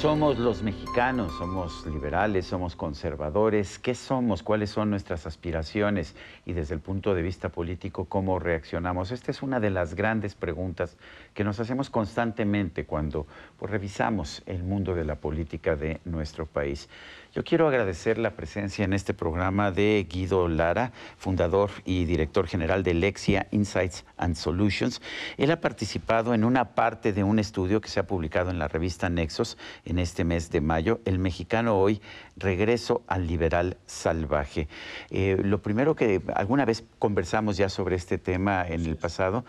somos los mexicanos? ¿Somos liberales? ¿Somos conservadores? ¿Qué somos? ¿Cuáles son nuestras aspiraciones? Y desde el punto de vista político, ¿cómo reaccionamos? Esta es una de las grandes preguntas que nos hacemos constantemente cuando pues, revisamos el mundo de la política de nuestro país. Yo quiero agradecer la presencia en este programa de Guido Lara, fundador y director general de Lexia Insights and Solutions. Él ha participado en una parte de un estudio que se ha publicado en la revista Nexos en este mes de mayo, el mexicano hoy, Regreso al Liberal Salvaje. Eh, lo primero que alguna vez conversamos ya sobre este tema en el pasado,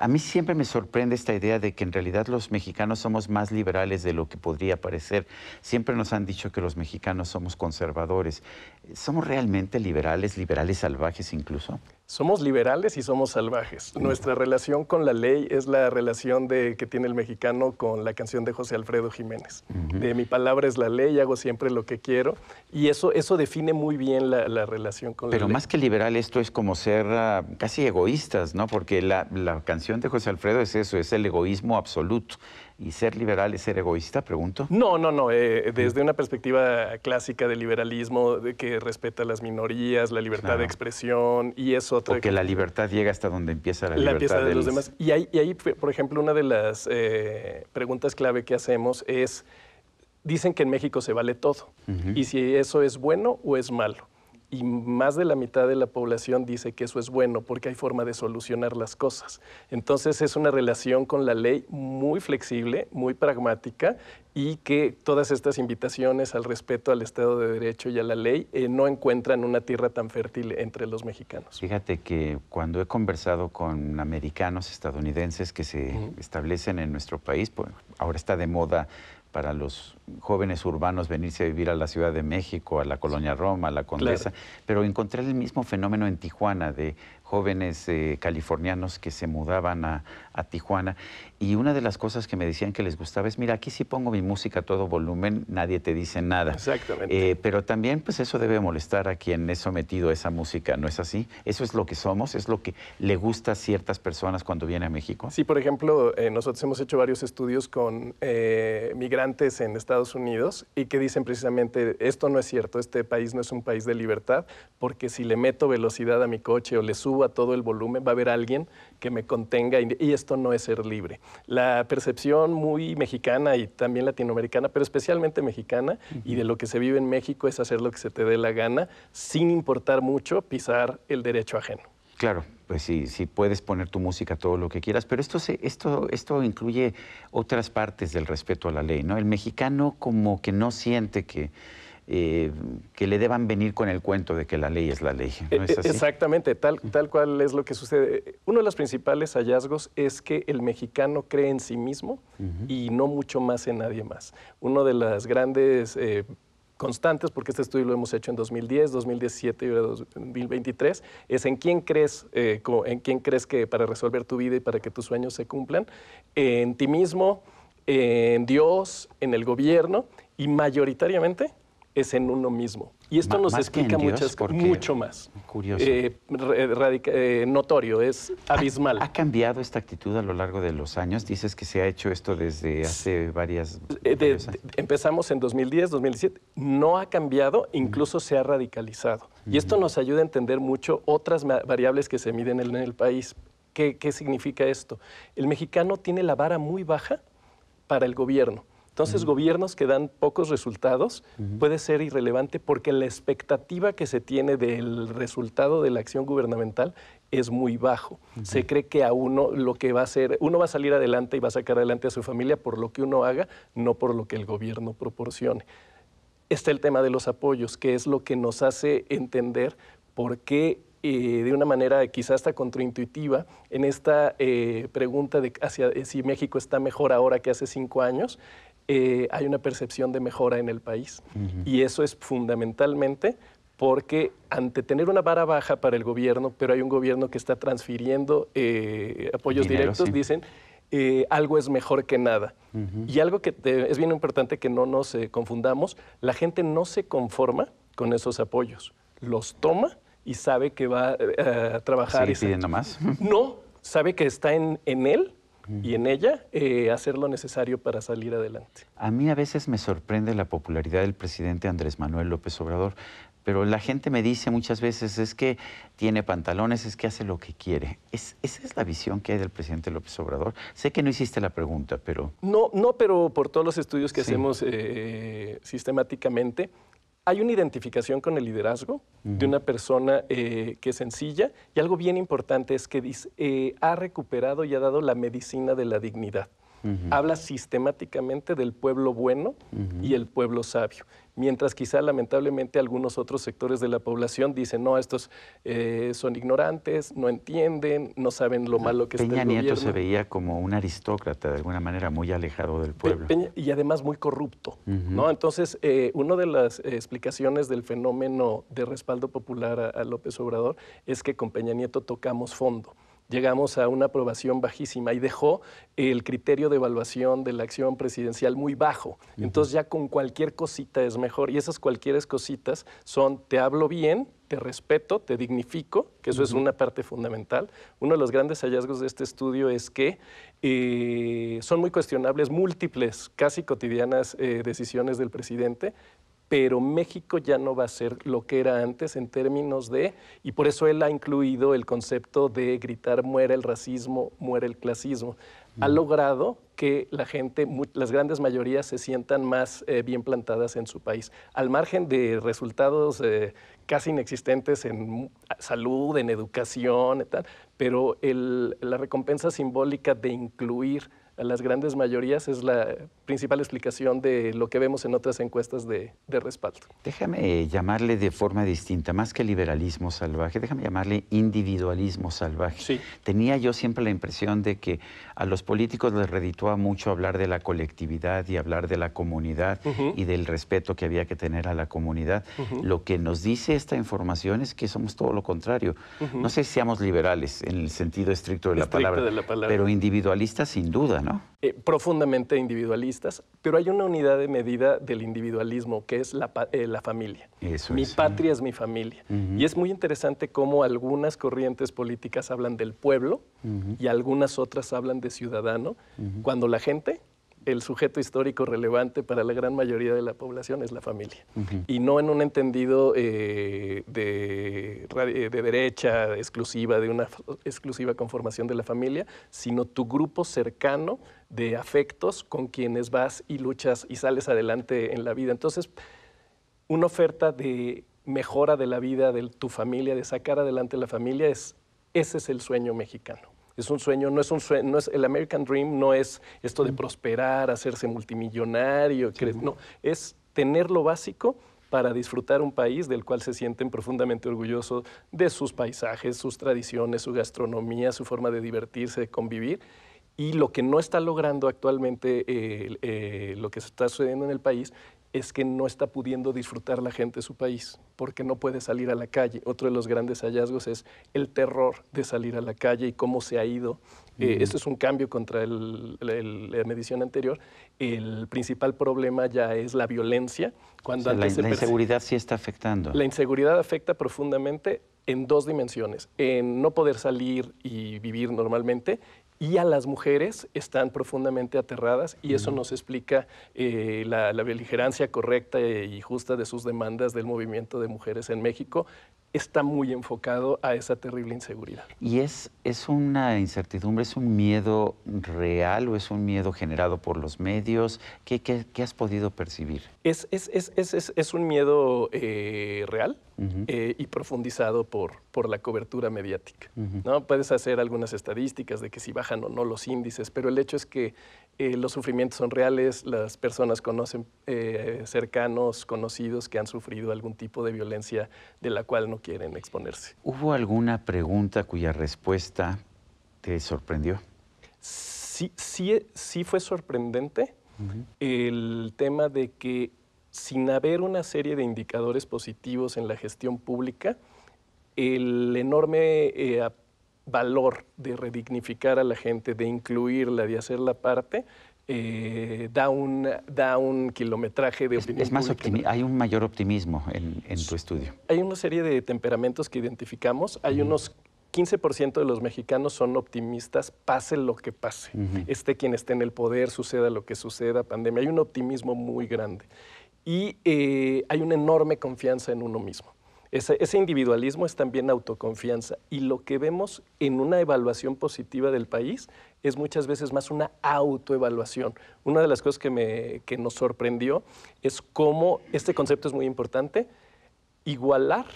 a mí siempre me sorprende esta idea de que en realidad los mexicanos somos más liberales de lo que podría parecer. Siempre nos han dicho que los mexicanos somos conservadores. ¿Somos realmente liberales, liberales salvajes incluso? Somos liberales y somos salvajes. Mm. Nuestra relación con la ley es la relación de, que tiene el mexicano con la canción de José Alfredo Jiménez. De mi palabra es la ley, hago siempre lo que quiero. Y eso, eso define muy bien la, relación con Pero la ley. Pero más que liberal, esto es como ser ah, casi egoístas, ¿no? Porque la canción de José Alfredo es eso, es el egoísmo absoluto. ¿Y ser liberal es ser egoísta, pregunto? No, no, no. Eh, desde una perspectiva clásica de liberalismo de que respeta las minorías, la libertad de expresión y eso. Otra... Porque la libertad llega hasta donde empieza la, libertad de, los demás. Y ahí, por ejemplo, una de las eh, preguntas clave que hacemos es, dicen que en México se vale todo. Y si eso es bueno o es malo y más de la mitad de la población dice que eso es bueno porque hay forma de solucionar las cosas. Entonces es una relación con la ley muy flexible, muy pragmática y que todas estas invitaciones al respeto al Estado de Derecho y a la ley eh, no encuentran una tierra tan fértil entre los mexicanos. Fíjate que cuando he conversado con americanos, estadounidenses que se establecen en nuestro país, pues ahora está de moda para los jóvenes urbanos venirse a vivir a la Ciudad de México, a la Colonia Roma, a la Condesa, pero encontré el mismo fenómeno en Tijuana de jóvenes eh, californianos que se mudaban a, Tijuana. Y una de las cosas que me decían que les gustaba es, mira, aquí si pongo mi música a todo volumen, nadie te dice nada. Exactamente. Eh, pero también, pues eso debe molestar a quien es sometido a esa música, ¿no es así? Eso es lo que somos, es lo que le gusta a ciertas personas cuando viene a México. Sí, por ejemplo, eh, nosotros hemos hecho varios estudios con migrantes en Estados Unidos y que dicen precisamente, esto no es cierto, este país no es un país de libertad, porque si le meto velocidad a mi coche o le subo a todo el volumen, va a haber alguien que me contenga y, esto no es ser libre. La percepción muy mexicana y también latinoamericana, pero especialmente mexicana, y de lo que se vive en México es hacer lo que se te dé la gana, sin importar mucho pisar el derecho ajeno. Claro, pues sí, sí puedes poner tu música todo lo que quieras, pero esto, se, esto, esto incluye otras partes del respeto a la ley, ¿no? El mexicano como que no siente que, eh, que le deban venir con el cuento de que la ley es la ley. E, e, exactamente, tal, tal cual es lo que sucede. Uno de los principales hallazgos es que el mexicano cree en sí mismo y no mucho más en nadie más. Uno de las grandes... Eh, constantes, porque este estudio lo hemos hecho en 2010, 2017 y 2023, es en quién crees, eh, en quién crees que para resolver tu vida y para que tus sueños se cumplan, en ti mismo, en Dios, en el gobierno y mayoritariamente es en uno mismo. Y esto nos explica muchas cosas, mucho más. Curioso. Eh, eh, notorio, es abismal. ¿Ha, cambiado esta actitud a lo largo de los años? Dices que se ha hecho esto desde hace varias... Eh, empezamos en 2010, 2017. No ha cambiado, incluso se ha radicalizado. Y esto nos ayuda a entender mucho otras variables que se miden en el país. ¿Qué, ¿Qué significa esto? El mexicano tiene la vara muy baja para el gobierno entonces, gobiernos que dan pocos resultados puede ser irrelevante porque la expectativa que se tiene del resultado de la acción gubernamental es muy bajo. Se cree que a uno lo que va a hacer, uno va a salir adelante y va a sacar adelante a su familia por lo que uno haga, no por lo que el gobierno proporcione. Está el tema de los apoyos, que es lo que nos hace entender por qué eh, de una manera quizás hasta contraintuitiva en esta eh, pregunta de hacia, eh, si México está mejor ahora que hace cinco años. Eh, hay una percepción de mejora en el país. Y eso es fundamentalmente porque ante tener una vara baja para el gobierno, pero hay un gobierno que está transfiriendo eh, apoyos directos, dicen, eh, algo es mejor que nada. Y algo que es bien importante que no nos confundamos, la gente no se conforma con esos apoyos, los toma y sabe que va a trabajar. y pidiendo más? No, sabe que está en él y en ella eh, hacer lo necesario para salir adelante. A mí a veces me sorprende la popularidad del presidente Andrés Manuel López Obrador, pero la gente me dice muchas veces es que tiene pantalones, es que hace lo que quiere. esa es la visión que hay del presidente López Obrador. Sé que no hiciste la pregunta, pero... No, no, pero por todos los estudios que hacemos eh, sistemáticamente, hay una identificación con el liderazgo de una persona eh, que es sencilla y algo bien importante es que eh, ha recuperado y ha dado la medicina de la dignidad habla sistemáticamente del pueblo bueno y el pueblo sabio. Mientras quizá lamentablemente algunos otros sectores de la población dicen, no, estos eh, son ignorantes, no entienden, no saben lo ah, malo que Peña está el Nieto se veía como un aristócrata de alguna manera muy alejado del pueblo. y además muy corrupto. ¿no? Entonces, eh, una de las eh, explicaciones del fenómeno de respaldo popular a López Obrador es que con Peña Nieto tocamos fondo llegamos a una aprobación bajísima y dejó el criterio de evaluación de la acción presidencial muy bajo. Entonces ya con cualquier cosita es mejor y esas cualquier cositas son te hablo bien, te respeto, te dignifico, que eso es una parte fundamental. Uno de los grandes hallazgos de este estudio es que eh, son muy cuestionables múltiples, casi cotidianas eh, decisiones del presidente pero México ya no va a ser lo que era antes en términos de, y por eso él ha incluido el concepto de gritar muera el racismo, muere el clasismo. Ha logrado que la gente, las grandes mayorías se sientan más eh, bien plantadas en su país, al margen de resultados eh, casi inexistentes en salud, en educación, pero la recompensa simbólica de incluir a las grandes mayorías es la principal explicación de lo que vemos en otras encuestas de, respaldo. Déjame llamarle de forma distinta, más que liberalismo salvaje, déjame llamarle individualismo salvaje. Sí. Tenía yo siempre la impresión de que a los políticos les reditúa mucho hablar de la colectividad y hablar de la comunidad y del respeto que había que tener a la comunidad. Lo que nos dice esta información es que somos todo lo contrario. No sé si seamos liberales en el sentido estricto de la palabra, pero individualistas sin duda. Eh, profundamente individualistas, pero hay una unidad de medida del individualismo, que es la, eh, familia. mi patria es mi familia. Y es muy interesante cómo algunas corrientes políticas hablan del pueblo y algunas otras hablan de ciudadano, cuando la gente el sujeto histórico relevante para la gran mayoría de la población es la familia. Y no en un entendido eh, de, eh, de, derecha exclusiva, de una exclusiva conformación de la familia, sino tu grupo cercano de afectos con quienes vas y luchas y sales adelante en la vida. Entonces, una oferta de mejora de la vida de tu familia, de sacar adelante la familia, es, ese es el sueño mexicano es un sueño, no es un sueño, no es el American Dream, no es esto de mm. prosperar, hacerse multimillonario, no, es tener lo básico para disfrutar un país del cual se sienten profundamente orgullosos de sus paisajes, sus tradiciones, su gastronomía, su forma de divertirse, de convivir. Y lo que no está logrando actualmente, eh, lo que está sucediendo en el país, es que no está pudiendo disfrutar la gente de su país, porque no puede salir a la calle. Otro de los grandes hallazgos es el terror de salir a la calle y cómo se ha ido. Eh, esto es un cambio contra la medición anterior. El principal problema ya es la violencia. Cuando la inseguridad sí está afectando. La inseguridad afecta profundamente en dos dimensiones, en no poder salir y vivir normalmente y a las mujeres están profundamente aterradas y eso nos explica eh, la, beligerancia correcta y justa de sus demandas del movimiento de mujeres en México está muy enfocado a esa terrible inseguridad. ¿Y es, es una incertidumbre, es un miedo real o es un miedo generado por los medios? ¿Qué, qué, has podido percibir? Es, un miedo eh, real, eh, y profundizado por, por la cobertura mediática. ¿no? Puedes hacer algunas estadísticas de que si bajan o no los índices, pero el hecho es que eh, los sufrimientos son reales, las personas conocen eh, cercanos, conocidos que han sufrido algún tipo de violencia de la cual no quieren exponerse. ¿Hubo alguna pregunta cuya respuesta te sorprendió? Sí, sí, fue sorprendente. El tema de que sin haber una serie de indicadores positivos en la gestión pública, el enorme eh, valor de redignificar a la gente, de incluirla, de hacerla parte, eh, da, un, da kilometraje de optimismo. más hay un mayor optimismo en, en, tu estudio. Hay una serie de temperamentos que identificamos. Hay unos 15% de los mexicanos son optimistas, pase lo que pase, esté quien esté en el poder, suceda lo que suceda, pandemia. Hay un optimismo muy grande y eh, hay una enorme confianza en uno mismo. Ese, ese, individualismo es también autoconfianza y lo que vemos en una evaluación positiva del país es muchas veces más una autoevaluación. Una de las cosas que, me, que nos sorprendió es cómo este concepto es muy importante. Igualar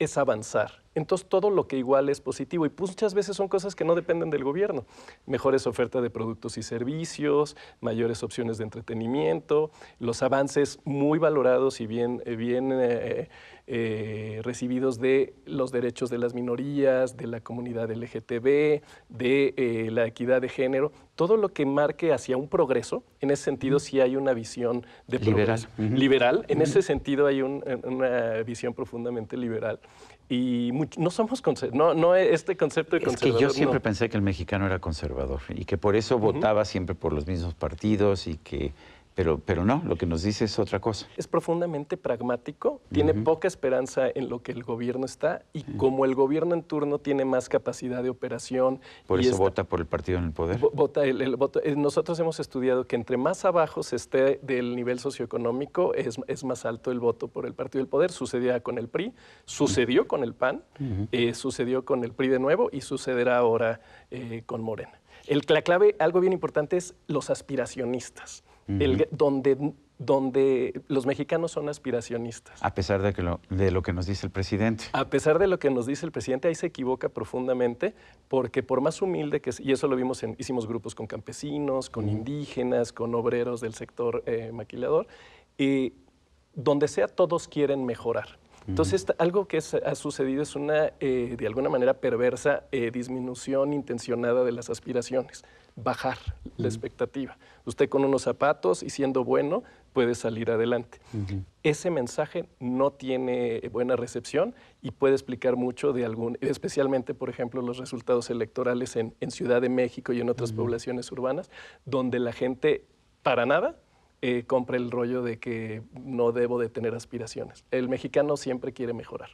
es avanzar entonces, todo lo que igual es positivo y pues muchas veces son cosas que no dependen del gobierno. Mejores ofertas de productos y servicios, mayores opciones de entretenimiento, los avances muy valorados y bien, eh, eh, eh, recibidos de los derechos de las minorías, de la comunidad LGTB, de la equidad de género, todo lo que marque hacia un progreso, en ese sentido sí hay una visión de liberal. Progreso. Liberal, en ese sentido hay una visión profundamente liberal y no somos no, no este concepto de conservador. Es que yo siempre pensé que el mexicano era conservador y que por eso votaba siempre por los mismos partidos y que pero, pero no, lo que nos dice es otra cosa. Es profundamente pragmático, tiene poca esperanza en lo que el gobierno está y como el gobierno en turno tiene más capacidad de operación. Por eso vota por el partido en el poder. Vota el, eh, Nosotros hemos estudiado que entre más abajo se esté del nivel socioeconómico es, más alto el voto por el partido del poder. Eh, sucedió con el PRI, sucedió con el PAN, sucedió con el PRI de nuevo y sucederá ahora eh, con Morena. la clave, algo bien importante es los aspiracionistas donde, los mexicanos son aspiracionistas. A pesar de, lo, de lo que nos dice el presidente. A pesar de lo que nos dice el presidente, ahí se equivoca profundamente, porque por más humilde que sea, y eso lo vimos, en, hicimos grupos con campesinos, con indígenas, con obreros del sector eh, maquilador, y eh, donde sea todos quieren mejorar. Entonces, algo que ha sucedido es una, eh, de alguna manera, perversa eh, disminución intencionada de las aspiraciones, bajar la expectativa. Usted con unos zapatos y siendo bueno puede salir adelante. Ese mensaje no tiene buena recepción y puede explicar mucho de algún, especialmente, por ejemplo, los resultados electorales en Ciudad de México y en otras poblaciones urbanas, donde la gente para nada eh, compre el rollo de que no debo de tener aspiraciones. El mexicano siempre quiere mejorar.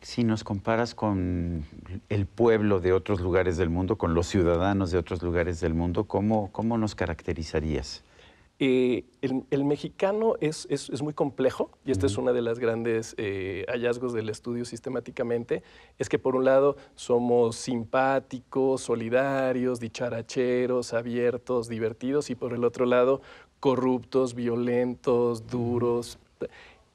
Si nos comparas con el pueblo de otros lugares del mundo, con los ciudadanos de otros lugares del mundo, ¿cómo, nos caracterizarías? Eh, el, mexicano es, muy complejo y esta es una de las grandes eh, hallazgos del estudio sistemáticamente, es que por un lado somos simpáticos, solidarios, dicharacheros, abiertos, divertidos y por el otro lado corruptos, violentos, duros.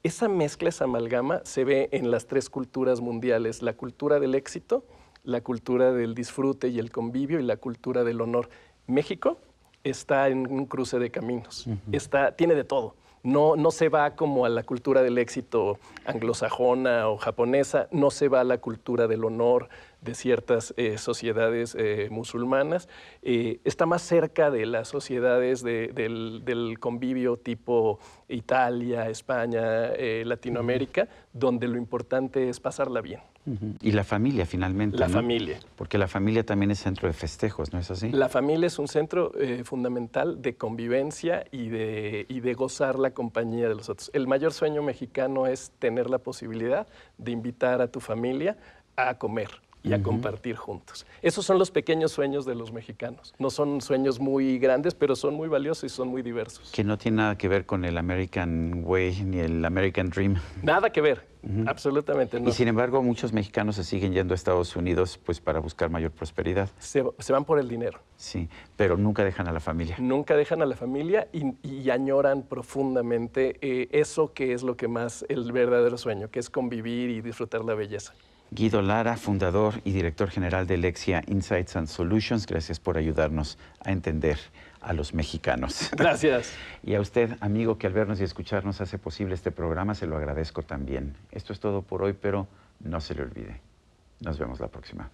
Esa mezcla, esa amalgama se ve en las tres culturas mundiales, la cultura del éxito, la cultura del disfrute y el convivio y la cultura del honor. México está en un cruce de caminos, está, tiene de todo. No, no, se va como a la cultura del éxito anglosajona o japonesa, no se va a la cultura del honor, de ciertas eh, sociedades eh, musulmanas. Eh, está más cerca de las sociedades del, convivio tipo Italia, España, Latinoamérica, donde lo importante es pasarla bien. Y la familia, finalmente. La familia. Porque la familia también es centro de festejos, ¿no es así? La familia es un centro fundamental de convivencia y de, y de gozar la compañía de los otros. El mayor sueño mexicano es tener la posibilidad de invitar a tu familia a comer, y a compartir juntos. Esos son los pequeños sueños de los mexicanos. No son sueños muy grandes, pero son muy valiosos y son muy diversos. Que no tiene nada que ver con el American Way ni el American Dream. Nada que ver, absolutamente no. Y sin embargo, muchos mexicanos se siguen yendo a Estados Unidos pues para buscar mayor prosperidad. Se, van por el dinero. Sí, pero nunca dejan a la familia. Nunca dejan a la familia y, añoran profundamente eh, eso que es lo que más, el verdadero sueño, que es convivir y disfrutar la belleza. Guido Lara, fundador y director general de Lexia Insights and Solutions, gracias por ayudarnos a entender a los mexicanos. Gracias. y a usted, amigo, que al vernos y escucharnos hace posible este programa, se lo agradezco también. Esto es todo por hoy, pero no se le olvide. Nos vemos la próxima.